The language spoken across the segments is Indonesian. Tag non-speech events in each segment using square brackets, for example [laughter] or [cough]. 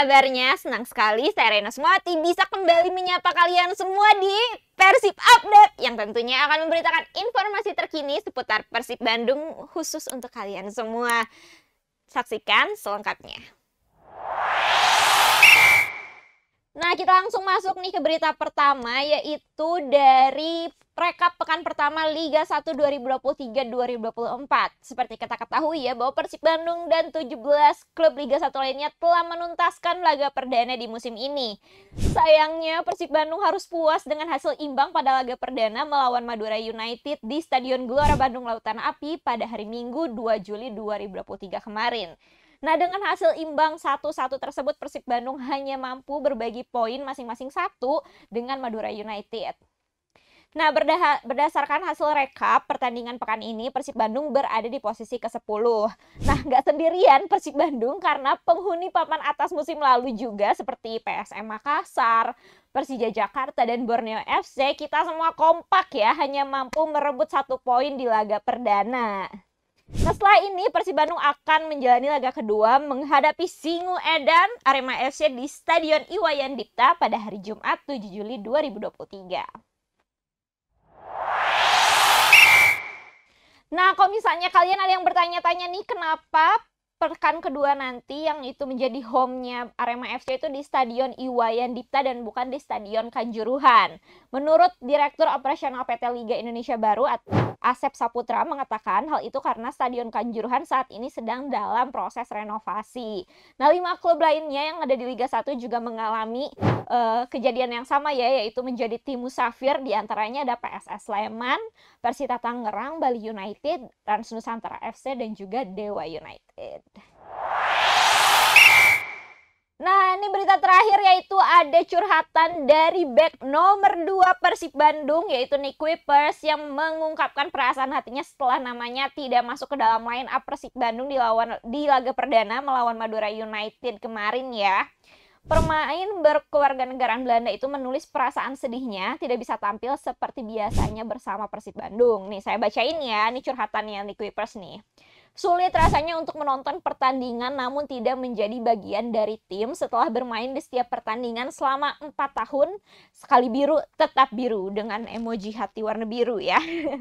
kabarnya? Senang sekali Serena semua tim bisa kembali menyapa kalian semua di Persib Update yang tentunya akan memberitakan informasi terkini seputar Persib Bandung khusus untuk kalian semua. Saksikan selengkapnya. Nah, kita langsung masuk nih ke berita pertama yaitu dari rekap pekan pertama Liga 1 2023-2024. Seperti kita ketahui ya bahwa Persib Bandung dan 17 klub Liga 1 lainnya telah menuntaskan laga perdana di musim ini. Sayangnya Persib Bandung harus puas dengan hasil imbang pada laga perdana melawan Madura United di Stadion Gelora Bandung Lautan Api pada hari Minggu 2 Juli 2023 kemarin. Nah, dengan hasil imbang 1-1 tersebut, Persib Bandung hanya mampu berbagi poin masing-masing satu dengan Madura United. Nah, berdasarkan hasil rekap pertandingan pekan ini, Persib Bandung berada di posisi ke-10. Nah, nggak sendirian Persib Bandung karena penghuni papan atas musim lalu juga seperti PSM Makassar, Persija Jakarta, dan Borneo FC, kita semua kompak ya, hanya mampu merebut satu poin di laga perdana. Nah setelah ini Persib Bandung akan menjalani laga kedua menghadapi Singu Edan Arema FC di Stadion Iwayan Dipta pada hari Jumat 7 Juli 2023. Nah, kalau misalnya kalian ada yang bertanya-tanya nih, kenapa pekan kedua nanti yang itu menjadi home-nya Arema FC itu di Stadion Iwayan Dipta dan bukan di Stadion Kanjuruhan. Menurut Direktur Operasional PT Liga Indonesia Baru Asep Saputra mengatakan hal itu karena Stadion Kanjuruhan saat ini sedang dalam proses renovasi. Nah, lima klub lainnya yang ada di Liga 1 juga mengalami uh, kejadian yang sama ya, yaitu menjadi tim musafir di antaranya ada PSS Sleman, Persita Tangerang, Bali United, Trans Nusantara FC dan juga Dewa United. Nah, ini berita terakhir yaitu ada curhatan dari back nomor 2 Persib Bandung yaitu Nick Wipers yang mengungkapkan perasaan hatinya setelah namanya tidak masuk ke dalam line up Persib Bandung di, lawan, di laga perdana melawan Madura United kemarin ya. Permain berkewarganegaraan Belanda itu menulis perasaan sedihnya tidak bisa tampil seperti biasanya bersama Persib Bandung. Nih saya bacain ya, ini curhatannya Nick Wipers nih. Sulit rasanya untuk menonton pertandingan namun tidak menjadi bagian dari tim setelah bermain di setiap pertandingan selama 4 tahun. Sekali biru, tetap biru dengan emoji hati warna biru ya.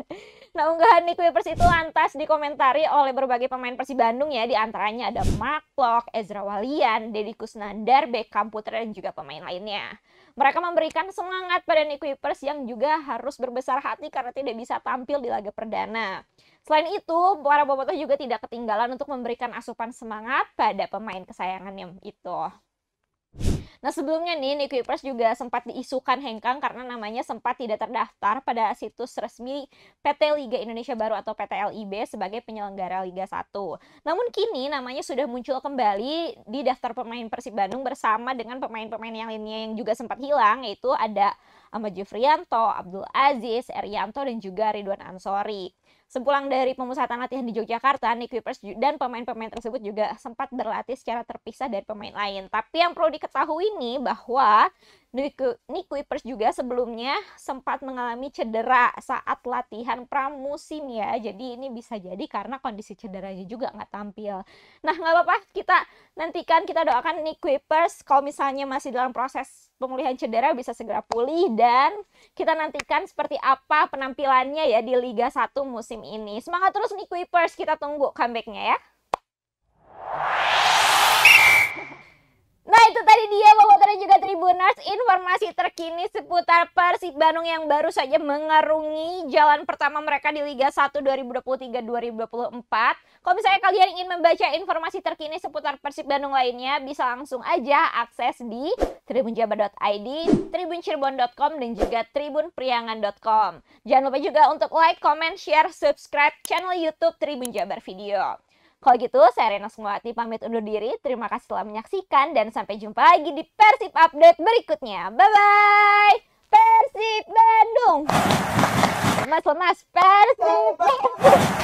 [laughs] nah unggahan Nick Wipers itu lantas dikomentari oleh berbagai pemain Persib Bandung ya. Di antaranya ada Mark Lok, Ezra Walian, Deddy Kusnandar, Beckham Putra dan juga pemain lainnya. Mereka memberikan semangat pada Nick Wipers yang juga harus berbesar hati karena tidak bisa tampil di laga perdana. Selain itu, para bobotoh juga tidak ketinggalan untuk memberikan asupan semangat pada pemain kesayangannya itu. Nah sebelumnya nih, Nick Wipers juga sempat diisukan hengkang karena namanya sempat tidak terdaftar pada situs resmi PT Liga Indonesia Baru atau PT LIB sebagai penyelenggara Liga 1. Namun kini namanya sudah muncul kembali di daftar pemain Persib Bandung bersama dengan pemain-pemain yang lainnya yang juga sempat hilang yaitu ada Ahmad Jufrianto, Abdul Aziz, Erianto, dan juga Ridwan Ansori. Sepulang dari pemusatan latihan di Yogyakarta, Nick Vipers dan pemain-pemain tersebut juga sempat berlatih secara terpisah dari pemain lain. Tapi yang perlu diketahui ini bahwa Nick Kuipers juga sebelumnya sempat mengalami cedera saat latihan pramusim ya. Jadi ini bisa jadi karena kondisi cederanya juga nggak tampil. Nah nggak apa-apa kita nantikan kita doakan Nick Kuipers kalau misalnya masih dalam proses pemulihan cedera bisa segera pulih dan kita nantikan seperti apa penampilannya ya di Liga 1 musim ini. Semangat terus Nick Kuipers kita tunggu comebacknya ya. informasi terkini seputar Persib Bandung yang baru saja mengarungi jalan pertama mereka di Liga 1 2023-2024. Kalau misalnya kalian ingin membaca informasi terkini seputar Persib Bandung lainnya, bisa langsung aja akses di tribunjabar.id, tribuncirbon.com, dan juga tribunpriangan.com. Jangan lupa juga untuk like, comment, share, subscribe channel YouTube Tribun Jabar Video. Kalau gitu, saya Rena Sumawati pamit undur diri. Terima kasih telah menyaksikan dan sampai jumpa lagi di Persib Update berikutnya. Bye-bye! Persib Bandung! Mas-mas Persib!